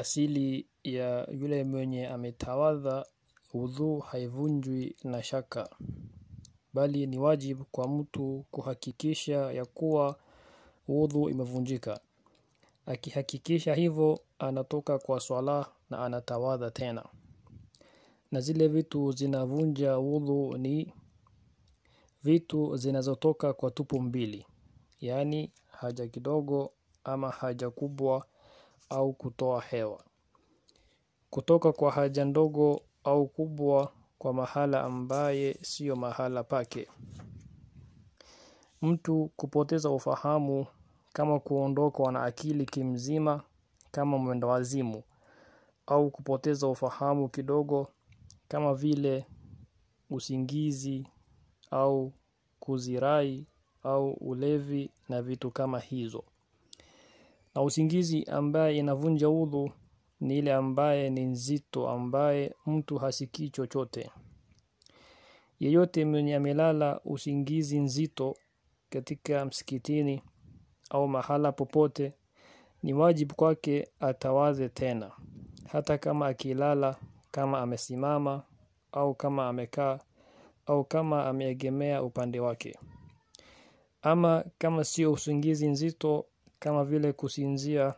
Asili ya yule mwenye ametawadha udhu haivunjwi na shaka, bali ni wajibu kwa mtu kuhakikisha ya kuwa udhu imevunjika. Akihakikisha hivyo, anatoka kwa swala na anatawadha tena. Na zile vitu zinavunja udhu ni vitu zinazotoka kwa tupu mbili, yaani haja kidogo ama haja kubwa au kutoa hewa kutoka kwa haja ndogo au kubwa kwa mahala ambaye siyo mahala pake. Mtu kupoteza ufahamu kama kuondokwa na akili kimzima kama wazimu au kupoteza ufahamu kidogo kama vile usingizi au kuzirai au ulevi na vitu kama hizo na usingizi ambaye inavunja udhu ni ile ambaye ni nzito ambaye mtu hasikii chochote yeyote mwenye amelala usingizi nzito katika msikitini au mahala popote ni wajibu kwake atawaze tena hata kama akilala kama amesimama au kama amekaa au kama ameegemea upande wake ama kama sio usingizi nzito kama vile kusinzia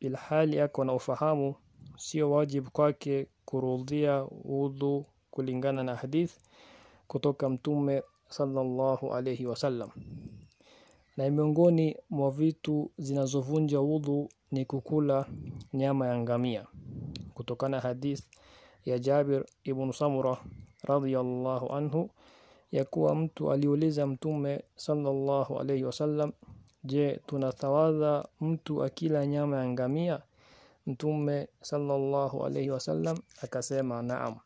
ilhali yako na ufahamu sio wajibu kwake kurudhia udhu kulingana na hadith kutoka mtume sallallahu alayhi wasallam na miongoni mwa vitu zinazovunja udhu ni kukula nyama ya ngamia kutokana hadith ya Jabir ibn Samura radhiyallahu anhu ya kuwa mtu aliuliza mtume sallallahu alayhi wasallam Je, tunatawadha mtu akila nyama ya ngamia? Mtume sallallahu alaihi wasallam akasema naam.